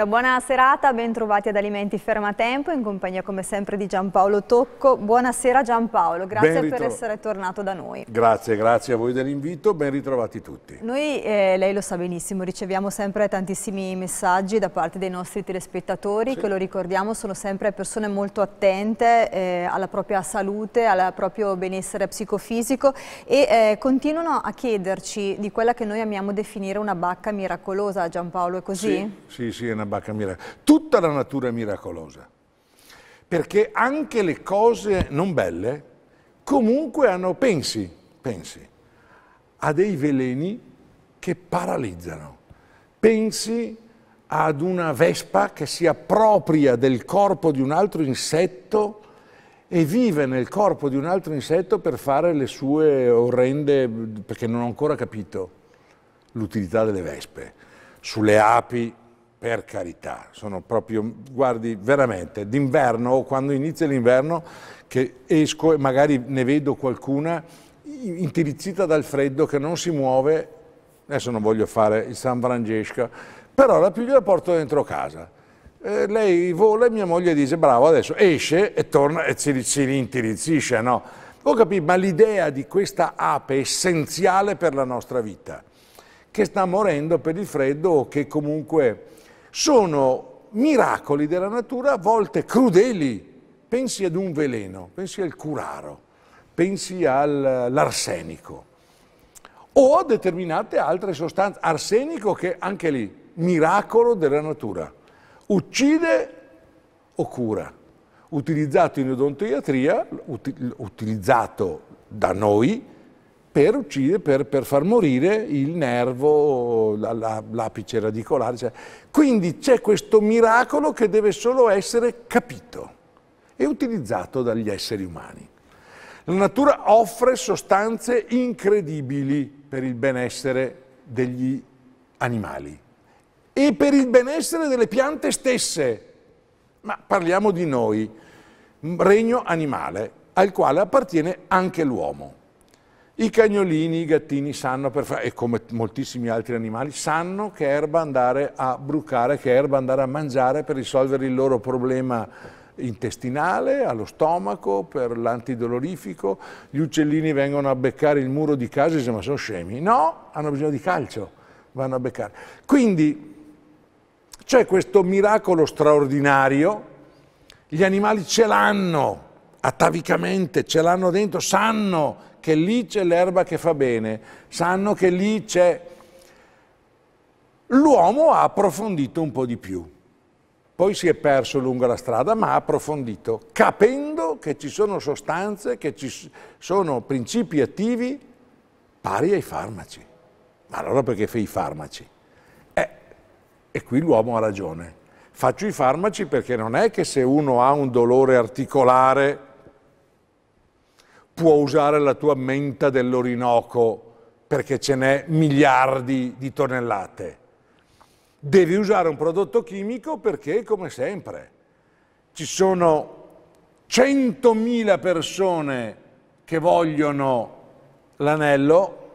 Una buona serata, ben trovati ad Alimenti Fermatempo, in compagnia come sempre di Giampaolo Tocco. Buonasera Giampaolo, grazie per essere tornato da noi. Grazie, grazie a voi dell'invito, ben ritrovati tutti. Noi, eh, lei lo sa benissimo, riceviamo sempre tantissimi messaggi da parte dei nostri telespettatori, sì. che lo ricordiamo sono sempre persone molto attente eh, alla propria salute, al proprio benessere psicofisico e eh, continuano a chiederci di quella che noi amiamo definire una bacca miracolosa, Giampaolo, è così? Sì, sì, sì è una bacca miracolosa, tutta la natura è miracolosa, perché anche le cose non belle comunque hanno, pensi, pensi, a dei veleni che paralizzano, pensi ad una vespa che si appropria del corpo di un altro insetto e vive nel corpo di un altro insetto per fare le sue orrende, perché non ho ancora capito l'utilità delle vespe. Sulle api per carità, sono proprio, guardi, veramente, d'inverno o quando inizia l'inverno che esco e magari ne vedo qualcuna intirizzita dal freddo che non si muove, adesso non voglio fare il San Francesco, però la piglio e la porto dentro casa. Eh, lei vola e mia moglie dice bravo adesso esce e torna e si, si rintirizzisce, no? Ho capito, ma l'idea di questa ape essenziale per la nostra vita, che sta morendo per il freddo o che comunque sono miracoli della natura a volte crudeli. Pensi ad un veleno, pensi al curaro, pensi all'arsenico o a determinate altre sostanze. Arsenico che anche lì, miracolo della natura. Uccide o cura. Utilizzato in odontoiatria, utilizzato da noi per, uccidere, per, per far morire il nervo, l'apice radicolare. Cioè. Quindi c'è questo miracolo che deve solo essere capito e utilizzato dagli esseri umani. La natura offre sostanze incredibili per il benessere degli animali e per il benessere delle piante stesse. Ma parliamo di noi, regno animale, al quale appartiene anche l'uomo. I cagnolini, i gattini sanno, per, e come moltissimi altri animali, sanno che erba andare a brucare, che erba andare a mangiare per risolvere il loro problema intestinale, allo stomaco, per l'antidolorifico. Gli uccellini vengono a beccare il muro di casa e dicono ma sono scemi. No, hanno bisogno di calcio, vanno a beccare. Quindi c'è questo miracolo straordinario, gli animali ce l'hanno atavicamente, ce l'hanno dentro, sanno che lì c'è l'erba che fa bene, sanno che lì c'è... L'uomo ha approfondito un po' di più, poi si è perso lungo la strada, ma ha approfondito, capendo che ci sono sostanze, che ci sono principi attivi pari ai farmaci. Ma allora perché fai i farmaci? Eh, e qui l'uomo ha ragione. Faccio i farmaci perché non è che se uno ha un dolore articolare può usare la tua menta dell'Orinoco perché ce n'è miliardi di tonnellate. Devi usare un prodotto chimico perché, come sempre, ci sono 100.000 persone che vogliono l'anello,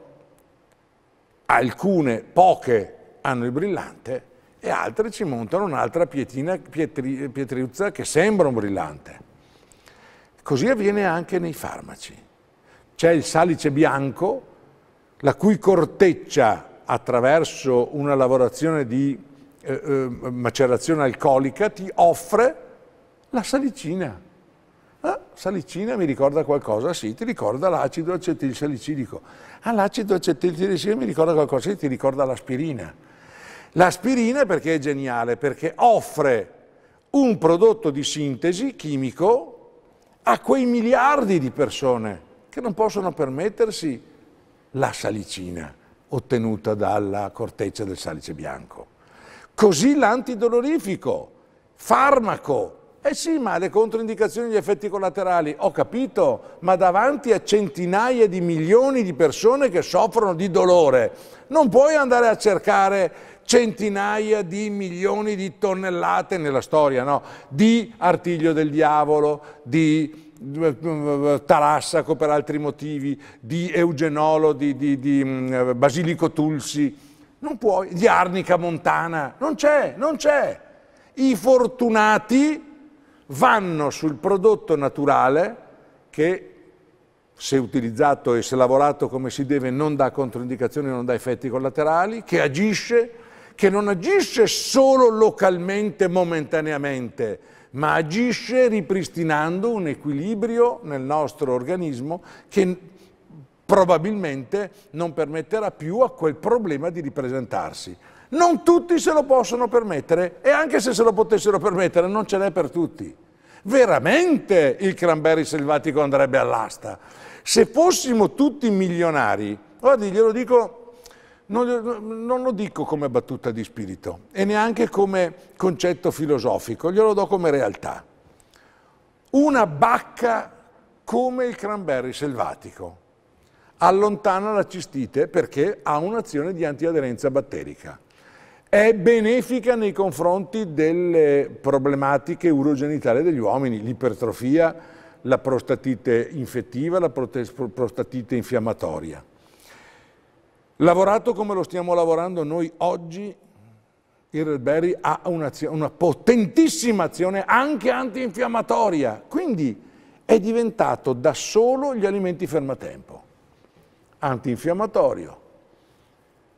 alcune, poche, hanno il brillante e altre ci montano un'altra pietina, pietri, pietriuzza che sembra un brillante. Così avviene anche nei farmaci. C'è il salice bianco, la cui corteccia attraverso una lavorazione di eh, eh, macerazione alcolica ti offre la salicina. Ah, salicina mi ricorda qualcosa? Sì, ti ricorda l'acido acetilsalicilico. Ah, l'acido acetilsalicilico mi ricorda qualcosa? Sì, ti ricorda l'aspirina. L'aspirina perché è geniale? Perché offre un prodotto di sintesi chimico a quei miliardi di persone che non possono permettersi la salicina ottenuta dalla corteccia del salice bianco. Così l'antidolorifico, farmaco. Eh sì, ma le controindicazioni e gli effetti collaterali, ho capito, ma davanti a centinaia di milioni di persone che soffrono di dolore, non puoi andare a cercare centinaia di milioni di tonnellate nella storia, no? di artiglio del diavolo, di eh, eh, Tarassaco per altri motivi, di Eugenolo, di, di, di mm, eh, Basilico Tulsi, non puoi, di Arnica Montana, non c'è, non c'è. I fortunati vanno sul prodotto naturale che se utilizzato e se lavorato come si deve non dà controindicazioni, non dà effetti collaterali, che agisce che non agisce solo localmente, momentaneamente, ma agisce ripristinando un equilibrio nel nostro organismo che probabilmente non permetterà più a quel problema di ripresentarsi. Non tutti se lo possono permettere e anche se se lo potessero permettere non ce n'è per tutti. Veramente il cranberry selvatico andrebbe all'asta. Se fossimo tutti milionari, guardi, glielo dico non, non, lo dico come battuta di spirito e neanche come concetto filosofico, glielo do come realtà. Una bacca come il cranberry selvatico allontana la cistite perché ha un'azione di antiaderenza batterica. È benefica nei confronti delle problematiche urogenitali degli uomini, l'ipertrofia, la prostatite infettiva, la prostatite infiammatoria. Lavorato come lo stiamo lavorando noi oggi, il Red Berry ha una, potentissima azione anche antinfiammatoria, quindi è diventato da solo gli alimenti fermatempo, antinfiammatorio,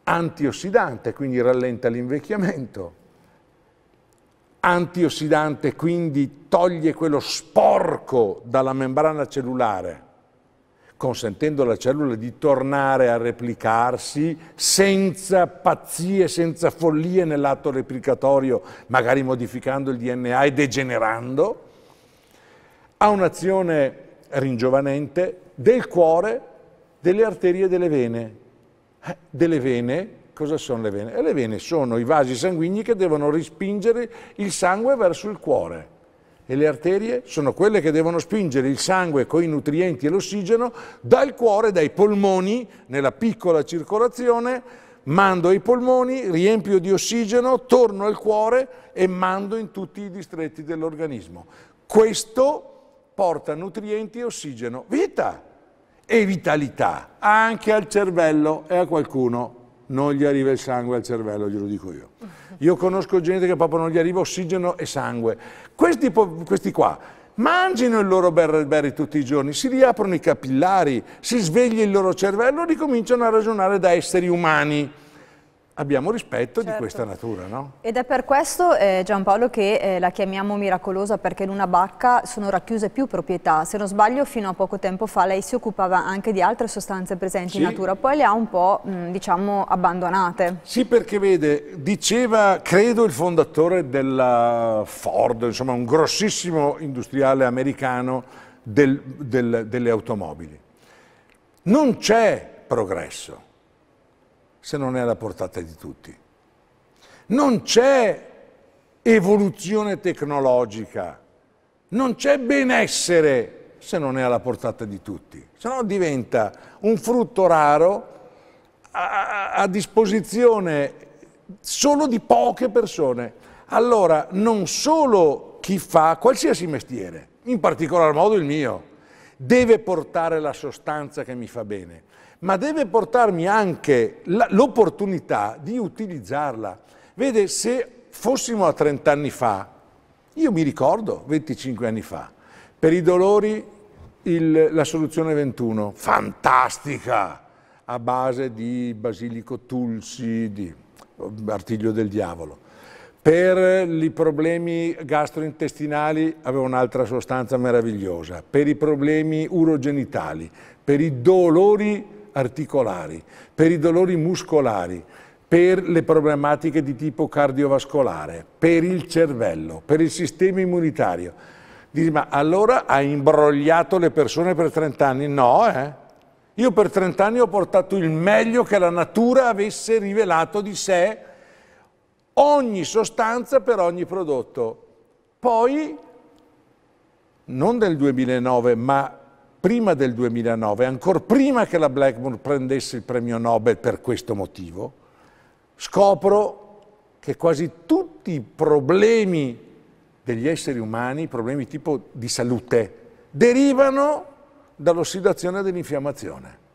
antiossidante, quindi rallenta l'invecchiamento, antiossidante, quindi toglie quello sporco dalla membrana cellulare, consentendo alla cellula di tornare a replicarsi senza pazzie, senza follie nell'atto replicatorio, magari modificando il DNA e degenerando, ha un'azione ringiovanente del cuore, delle arterie e delle vene. Eh, delle vene, cosa sono le vene? Eh, le vene sono i vasi sanguigni che devono respingere il sangue verso il cuore e le arterie sono quelle che devono spingere il sangue con i nutrienti e l'ossigeno dal cuore, dai polmoni, nella piccola circolazione, mando ai polmoni, riempio di ossigeno, torno al cuore e mando in tutti i distretti dell'organismo. Questo porta nutrienti, ossigeno, vita e vitalità anche al cervello e a qualcuno non gli arriva il sangue al cervello, glielo dico io. Io conosco gente che proprio non gli arriva ossigeno e sangue. Questi, questi qua mangino il loro berry tutti i giorni, si riaprono i capillari, si sveglia il loro cervello e ricominciano a ragionare da esseri umani abbiamo rispetto certo. di questa certo. natura. No? Ed è per questo, eh, Giampaolo, che eh, la chiamiamo miracolosa, perché in una bacca sono racchiuse più proprietà. Se non sbaglio, fino a poco tempo fa lei si occupava anche di altre sostanze presenti sì. in natura, poi le ha un po', mh, diciamo, abbandonate. Sì, perché vede, diceva, credo, il fondatore della Ford, insomma un grossissimo industriale americano del, del, delle automobili. Non c'è progresso se non è alla portata di tutti. Non c'è evoluzione tecnologica, non c'è benessere se non è alla portata di tutti, se no diventa un frutto raro a, a disposizione solo di poche persone. Allora, non solo chi fa qualsiasi mestiere, in particolar modo il mio, deve portare la sostanza che mi fa bene, ma deve portarmi anche l'opportunità di utilizzarla. Vede, se fossimo a 30 anni fa, io mi ricordo 25 anni fa, per i dolori il, la soluzione 21, fantastica, a base di basilico tulsi, di eh, artiglio del diavolo. Per i problemi gastrointestinali aveva un'altra sostanza meravigliosa, per i problemi urogenitali, per i dolori articolari, per i dolori muscolari, per le problematiche di tipo cardiovascolare, per il cervello, per il sistema immunitario. Dici, ma allora hai imbrogliato le persone per 30 anni? No, eh? Io per 30 anni ho portato il meglio che la natura avesse rivelato di sé, ogni sostanza per ogni prodotto. Poi, non nel 2009, ma prima del 2009, ancora prima che la Blackmore prendesse il premio Nobel per questo motivo, scopro che quasi tutti i problemi degli esseri umani, problemi tipo di salute, derivano dall'ossidazione dell'infiammazione.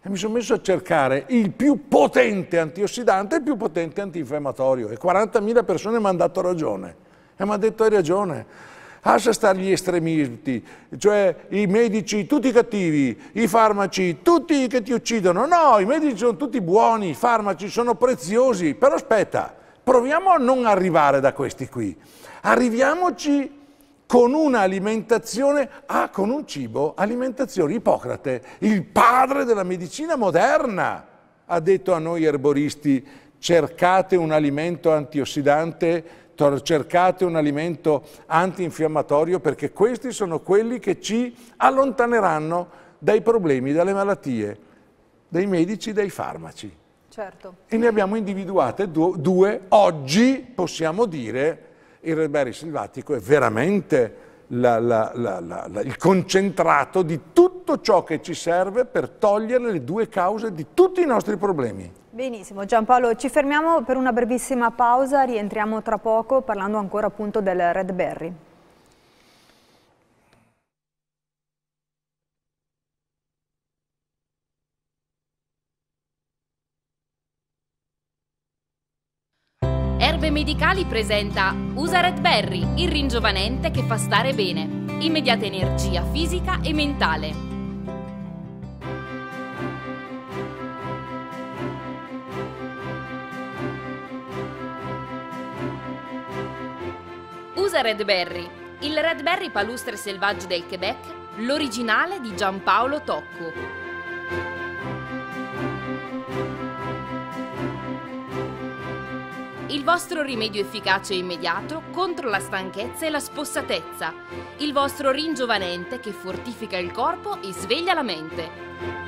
E mi sono messo a cercare il più potente antiossidante e il più potente antinfiammatorio. E 40.000 persone mi hanno dato ragione. E mi hanno detto hai ragione lascia stare gli estremisti, cioè i medici tutti cattivi, i farmaci tutti che ti uccidono. No, i medici sono tutti buoni, i farmaci sono preziosi, però aspetta, proviamo a non arrivare da questi qui. Arriviamoci con un'alimentazione, ah, con un cibo, alimentazione. Ippocrate, il padre della medicina moderna, ha detto a noi erboristi, cercate un alimento antiossidante cercate un alimento antinfiammatorio perché questi sono quelli che ci allontaneranno dai problemi, dalle malattie, dai medici, dai farmaci. Certo. E ne abbiamo individuate due. Oggi possiamo dire il redberry selvatico è veramente la, la, la, il concentrato di tutto ciò che ci serve per togliere le due cause di tutti i nostri problemi. Benissimo, Giampaolo, ci fermiamo per una brevissima pausa, rientriamo tra poco parlando ancora appunto del Red Berry. Erbe Medicali presenta Usa Red Berry, il ringiovanente che fa stare bene. Immediata energia fisica e mentale. Cosa Berry? Il Red Berry palustre selvaggio del Quebec, l'originale di Giampaolo Tocco. Il vostro rimedio efficace e immediato contro la stanchezza e la spossatezza. Il vostro ringiovanente che fortifica il corpo e sveglia la mente.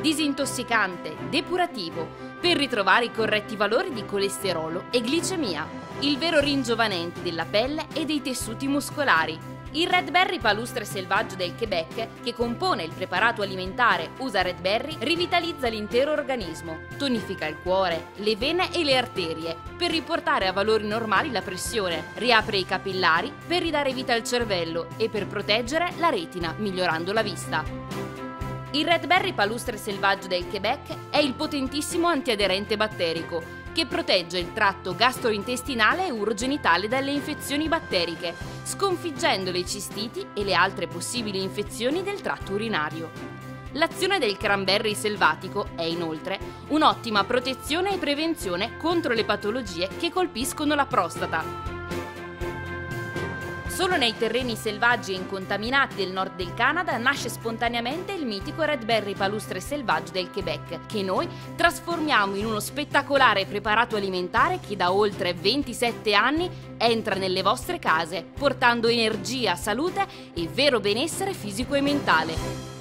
disintossicante, depurativo, per ritrovare i corretti valori di colesterolo e glicemia, il vero ringiovanente della pelle e dei tessuti muscolari. Il Red Berry palustre selvaggio del Quebec, che compone il preparato alimentare USA Red Berry, rivitalizza l'intero organismo, tonifica il cuore, le vene e le arterie, per riportare a valori normali la pressione, riapre i capillari per ridare vita al cervello e per proteggere la retina, migliorando la vista. Il Red Berry palustre selvaggio del Quebec è il potentissimo antiaderente batterico che protegge il tratto gastrointestinale e urogenitale dalle infezioni batteriche, sconfiggendo le cistiti e le altre possibili infezioni del tratto urinario. L'azione del cranberry selvatico è inoltre un'ottima protezione e prevenzione contro le patologie che colpiscono la prostata. Solo nei terreni selvaggi e incontaminati del nord del Canada nasce spontaneamente il mitico Red Berry palustre selvaggio del Quebec, che noi trasformiamo in uno spettacolare preparato alimentare che da oltre 27 anni entra nelle vostre case, portando energia, salute e vero benessere fisico e mentale.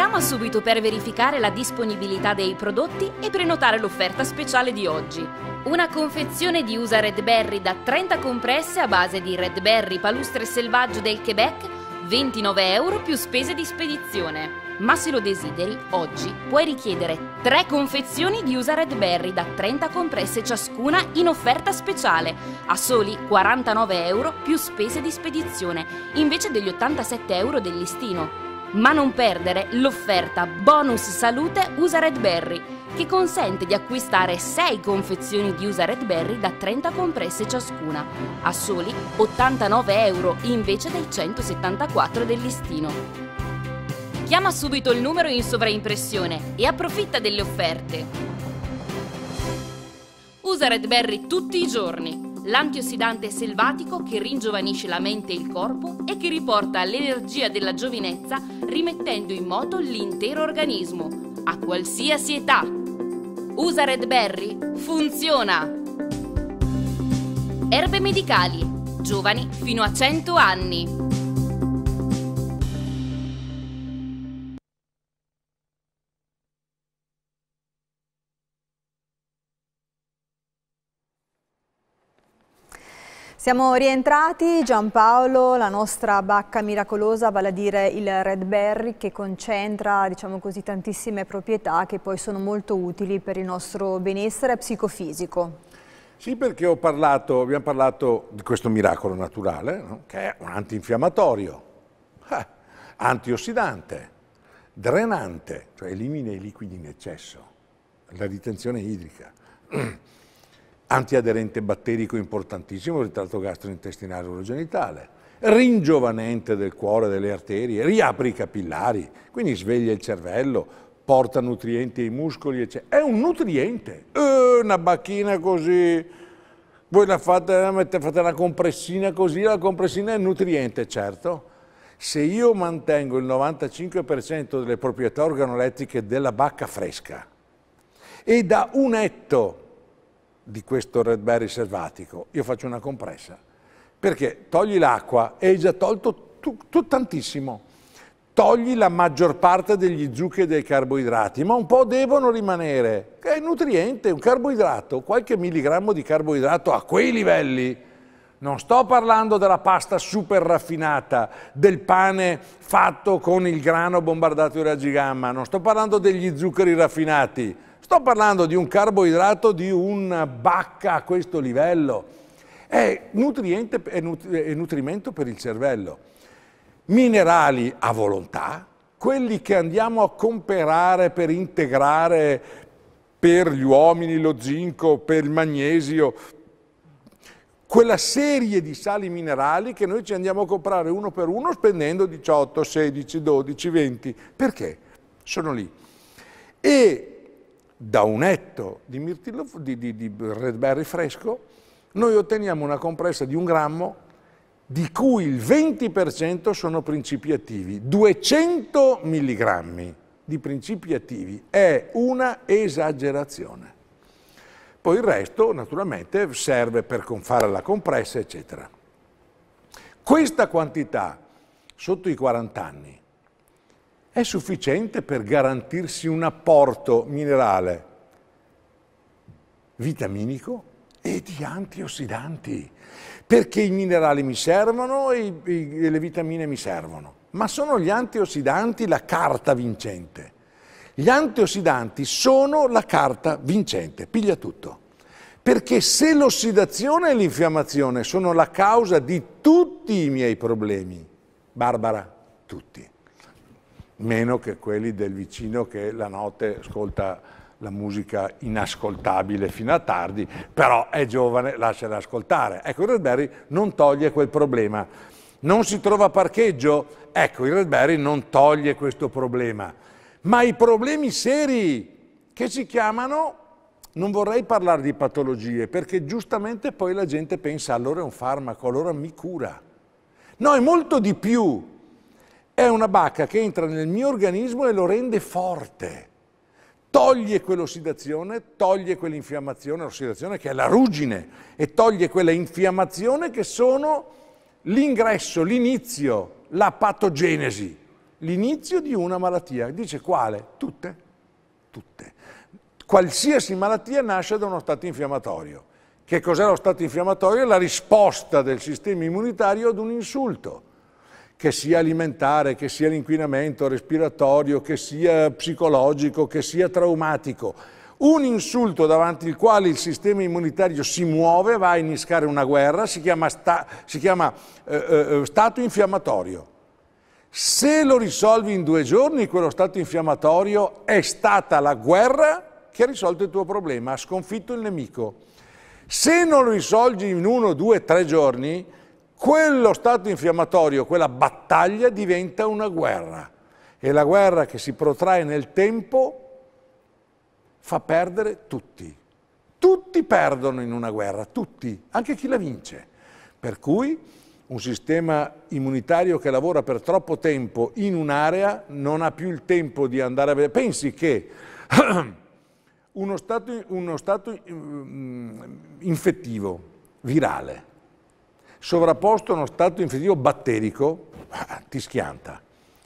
Chiama subito per verificare la disponibilità dei prodotti e prenotare l'offerta speciale di oggi. Una confezione di USA Red Berry da 30 compresse a base di Red Berry palustre selvaggio del Quebec 29 euro più spese di spedizione. Ma se lo desideri, oggi puoi richiedere 3 confezioni di USA Red Berry da 30 compresse ciascuna in offerta speciale, a soli 49 euro più spese di spedizione, invece degli 87 euro del listino. Ma non perdere l'offerta bonus salute USA Red Berry, che consente di acquistare 6 confezioni di USA Red Berry da 30 compresse ciascuna, a soli 89 euro invece dei 174 del listino. Chiama subito il numero in sovraimpressione e approfitta delle offerte. Usa Red Berry tutti i giorni l'antiossidante selvatico che ringiovanisce la mente e il corpo e che riporta l'energia della giovinezza rimettendo in moto l'intero organismo, a qualsiasi età. Usa Red Berry, funziona! Erbe medicali, giovani fino a 100 anni. Siamo rientrati, Giampaolo, la nostra bacca miracolosa, vale a dire il Red Berry che concentra diciamo così, tantissime proprietà che poi sono molto utili per il nostro benessere psicofisico. Sì, perché parlato, abbiamo parlato di questo miracolo naturale, no? che è un antinfiammatorio, eh, antiossidante, drenante, cioè elimina i liquidi in eccesso, la ritenzione idrica. antiaderente batterico importantissimo del tratto gastrointestinale urogenitale, ringiovanente del cuore, delle arterie, riapre i capillari, quindi sveglia il cervello, porta nutrienti ai muscoli, eccetera. È un nutriente, eh, una bacchina così, voi la fate, la mette, fate una compressina così, la compressina è un nutriente, certo. Se io mantengo il 95% delle proprietà organolettiche della bacca fresca e da un etto di questo Red Berry selvatico, io faccio una compressa, perché togli l'acqua e hai già tolto tu, tu, tantissimo, togli la maggior parte degli zuccheri e dei carboidrati, ma un po' devono rimanere, è nutriente, un carboidrato, qualche milligrammo di carboidrato a quei livelli, non sto parlando della pasta super raffinata, del pane fatto con il grano bombardato di raggi gamma, non sto parlando degli zuccheri raffinati, Sto parlando di un carboidrato di una bacca a questo livello. È, nutriente, è, nutri, è nutrimento per il cervello. Minerali a volontà, quelli che andiamo a comprare per integrare per gli uomini lo zinco, per il magnesio, quella serie di sali minerali che noi ci andiamo a comprare uno per uno spendendo 18, 16, 12, 20. Perché? Sono lì. E da un etto di, mirtillo, di, di, di redberry fresco, noi otteniamo una compressa di un grammo di cui il 20% sono principi attivi. 200 mg di principi attivi è una esagerazione. Poi il resto, naturalmente, serve per fare la compressa, eccetera. Questa quantità, sotto i 40 anni, è sufficiente per garantirsi un apporto minerale vitaminico e di antiossidanti, perché i minerali mi servono e, e le vitamine mi servono, ma sono gli antiossidanti la carta vincente. Gli antiossidanti sono la carta vincente, piglia tutto. Perché se l'ossidazione e l'infiammazione sono la causa di tutti i miei problemi, Barbara, tutti meno che quelli del vicino che la notte ascolta la musica inascoltabile fino a tardi, però è giovane, lasciala ascoltare. Ecco, il Redberry non toglie quel problema. Non si trova parcheggio? Ecco, il Redberry non toglie questo problema. Ma i problemi seri che si chiamano non vorrei parlare di patologie perché giustamente poi la gente pensa allora è un farmaco, allora mi cura. No, è molto di più. È una bacca che entra nel mio organismo e lo rende forte. Toglie quell'ossidazione, toglie quell'infiammazione, l'ossidazione che è la ruggine, e toglie quella infiammazione che sono l'ingresso, l'inizio, la patogenesi, l'inizio di una malattia. Dice quale? Tutte, tutte. Qualsiasi malattia nasce da uno stato infiammatorio. Che cos'è lo stato infiammatorio? È La risposta del sistema immunitario ad un insulto che sia alimentare, che sia l'inquinamento respiratorio, che sia psicologico, che sia traumatico. Un insulto davanti al quale il sistema immunitario si muove, va a innescare una guerra, si chiama, sta, si chiama eh, eh, eh, stato infiammatorio. Se lo risolvi in due giorni, quello stato infiammatorio è stata la guerra che ha risolto il tuo problema, ha sconfitto il nemico. Se non lo risolvi in uno, due, tre giorni, quello stato infiammatorio, quella battaglia diventa una guerra e la guerra che si protrae nel tempo fa perdere tutti. Tutti perdono in una guerra, tutti, anche chi la vince. Per cui un sistema immunitario che lavora per troppo tempo in un'area non ha più il tempo di andare a vedere. Pensi che uno stato, uno stato mm, infettivo, virale, sovrapposto a uno stato infettivo batterico, ah, ti schianta,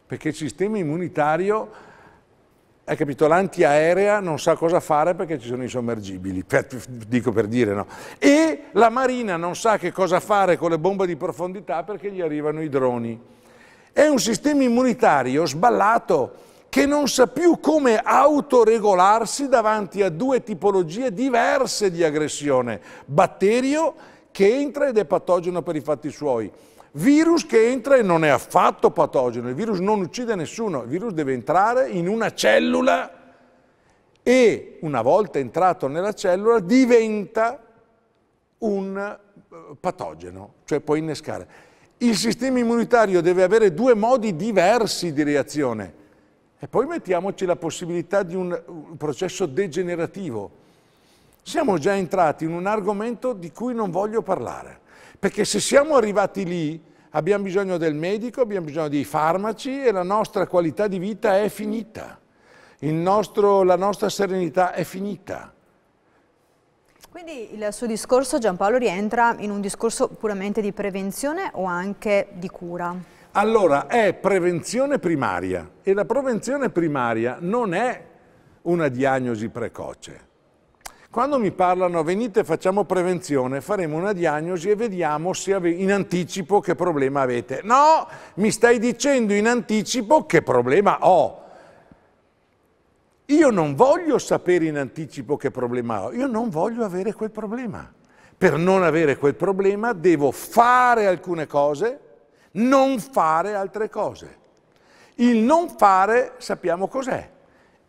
perché il sistema immunitario hai capito, l'antiaerea non sa cosa fare perché ci sono i sommergibili, per, dico per dire no. E la marina non sa che cosa fare con le bombe di profondità perché gli arrivano i droni. È un sistema immunitario sballato che non sa più come autoregolarsi davanti a due tipologie diverse di aggressione, batterio che entra ed è patogeno per i fatti suoi. Virus che entra e non è affatto patogeno, il virus non uccide nessuno, il virus deve entrare in una cellula e una volta entrato nella cellula diventa un eh, patogeno, cioè può innescare. Il sistema immunitario deve avere due modi diversi di reazione e poi mettiamoci la possibilità di un processo degenerativo siamo già entrati in un argomento di cui non voglio parlare. Perché se siamo arrivati lì, abbiamo bisogno del medico, abbiamo bisogno dei farmaci e la nostra qualità di vita è finita. Nostro, la nostra serenità è finita. Quindi il suo discorso, Giampaolo, rientra in un discorso puramente di prevenzione o anche di cura? Allora, è prevenzione primaria e la prevenzione primaria non è una diagnosi precoce quando mi parlano venite facciamo prevenzione, faremo una diagnosi e vediamo se in anticipo che problema avete. No, mi stai dicendo in anticipo che problema ho. Io non voglio sapere in anticipo che problema ho, io non voglio avere quel problema. Per non avere quel problema devo fare alcune cose, non fare altre cose. Il non fare sappiamo cos'è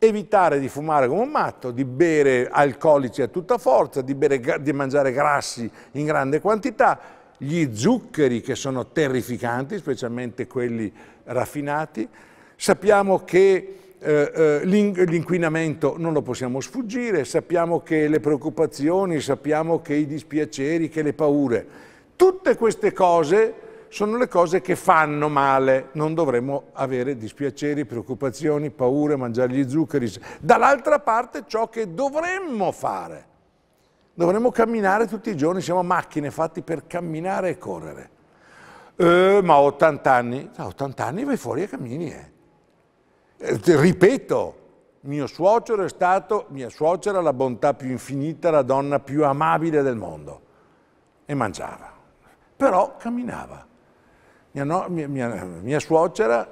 evitare di fumare come un matto, di bere alcolici a tutta forza, di, bere, di mangiare grassi in grande quantità, gli zuccheri che sono terrificanti, specialmente quelli raffinati. Sappiamo che eh, eh l'inquinamento non lo possiamo sfuggire, sappiamo che le preoccupazioni, sappiamo che i dispiaceri, che le paure, tutte queste cose sono le cose che fanno male. Non dovremmo avere dispiaceri, preoccupazioni, paure, mangiare gli zuccheri. Dall'altra parte ciò che dovremmo fare. Dovremmo camminare tutti i giorni, siamo macchine fatte per camminare e correre. Eh, ma ho 80 anni? Ah, A 80 anni vai fuori e cammini. Eh. Eh, ripeto, mio suocero è stato, mia suocera, la bontà più infinita, la donna più amabile del mondo. E mangiava, però camminava mia, no, mia, mia, mia suocera,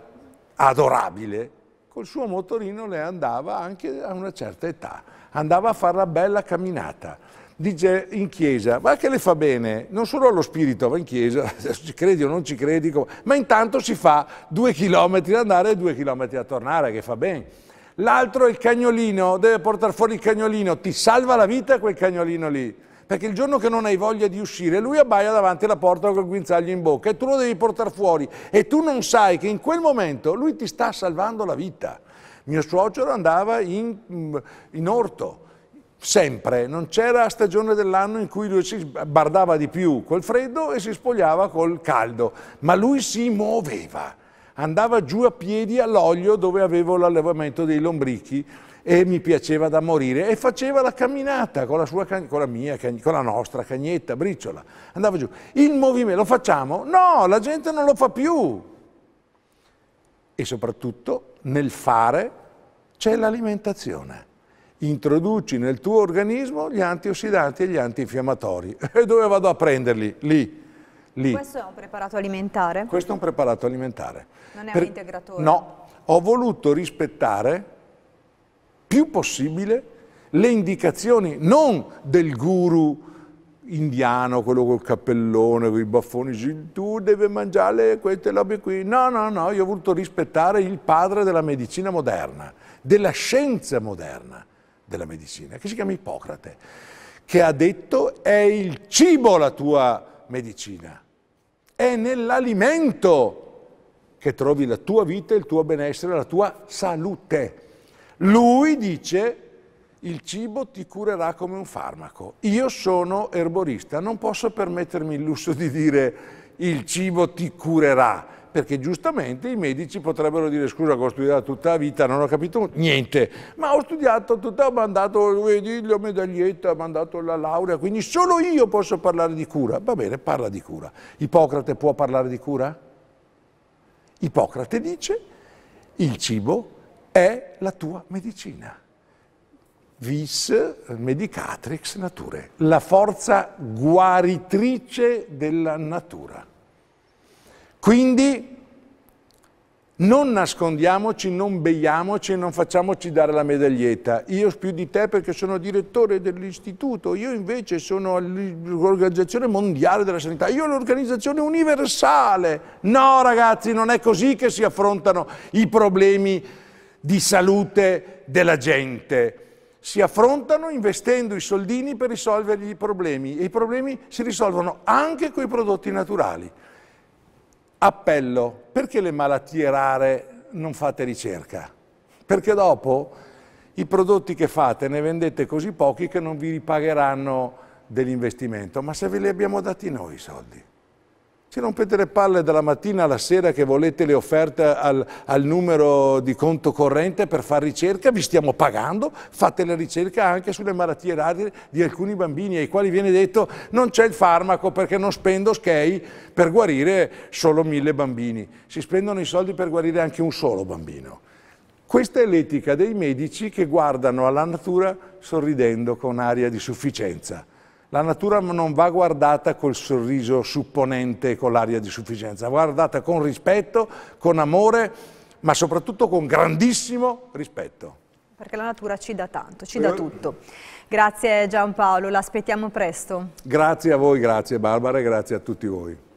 adorabile, col suo motorino le andava anche a una certa età, andava a fare la bella camminata, dice in chiesa, ma che le fa bene, non solo allo spirito, va in chiesa, ci credi o non ci credi, ma intanto si fa due chilometri ad andare e due chilometri a tornare, che fa bene. L'altro è il cagnolino, deve portare fuori il cagnolino, ti salva la vita quel cagnolino lì perché il giorno che non hai voglia di uscire, lui abbaia davanti alla porta con il guinzaglio in bocca e tu lo devi portare fuori e tu non sai che in quel momento lui ti sta salvando la vita. Mio suocero andava in, mm, in orto, sempre, non c'era stagione dell'anno in cui lui si bardava di più col freddo e si spogliava col caldo, ma lui si muoveva, andava giù a piedi all'olio dove avevo l'allevamento dei lombrichi e mi piaceva da morire e faceva la camminata con la, sua, con la mia, con la nostra cagnetta, briciola, andava giù. Il movimento lo facciamo? No, la gente non lo fa più. E soprattutto nel fare c'è l'alimentazione. Introduci nel tuo organismo gli antiossidanti e gli antinfiammatori. E dove vado a prenderli? Lì. Lì. Questo è un preparato alimentare? Questo è un preparato alimentare. Non è per... un integratore? No, ho voluto rispettare più possibile le indicazioni non del guru indiano, quello col cappellone, con i baffoni, tu devi mangiare queste robe qui. No, no, no, io ho voluto rispettare il padre della medicina moderna, della scienza moderna della medicina, che si chiama Ippocrate, che ha detto è il cibo la tua medicina, è nell'alimento che trovi la tua vita, il tuo benessere, la tua salute. Lui dice il cibo ti curerà come un farmaco. Io sono erborista, non posso permettermi il lusso di dire il cibo ti curerà, perché giustamente i medici potrebbero dire scusa che ho studiato tutta la vita, non ho capito niente, ma ho studiato tutta, ho mandato la medaglietta, ho mandato la laurea, quindi solo io posso parlare di cura. Va bene, parla di cura. Ippocrate può parlare di cura? Ippocrate dice il cibo è la tua medicina. Vis medicatrix nature, la forza guaritrice della natura. Quindi non nascondiamoci, non beiamoci e non facciamoci dare la medaglietta. Io più di te perché sono direttore dell'istituto, io invece sono l'Organizzazione Mondiale della Sanità, io l'Organizzazione Universale. No ragazzi, non è così che si affrontano i problemi di salute della gente. Si affrontano investendo i soldini per risolvere i problemi e i problemi si risolvono anche con i prodotti naturali. Appello, perché le malattie rare non fate ricerca? Perché dopo i prodotti che fate ne vendete così pochi che non vi ripagheranno dell'investimento, ma se ve li abbiamo dati noi i soldi ci rompete le palle dalla mattina alla sera che volete le offerte al, al, numero di conto corrente per fare ricerca, vi stiamo pagando, fate la ricerca anche sulle malattie rare di alcuni bambini ai quali viene detto non c'è il farmaco perché non spendo schei per guarire solo mille bambini, si spendono i soldi per guarire anche un solo bambino. Questa è l'etica dei medici che guardano alla natura sorridendo con aria di sufficienza. La natura non va guardata col sorriso supponente, e con l'aria di sufficienza, va guardata con rispetto, con amore, ma soprattutto con grandissimo rispetto. Perché la natura ci dà tanto, ci dà eh. tutto. Grazie Giampaolo, l'aspettiamo presto. Grazie a voi, grazie Barbara e grazie a tutti voi.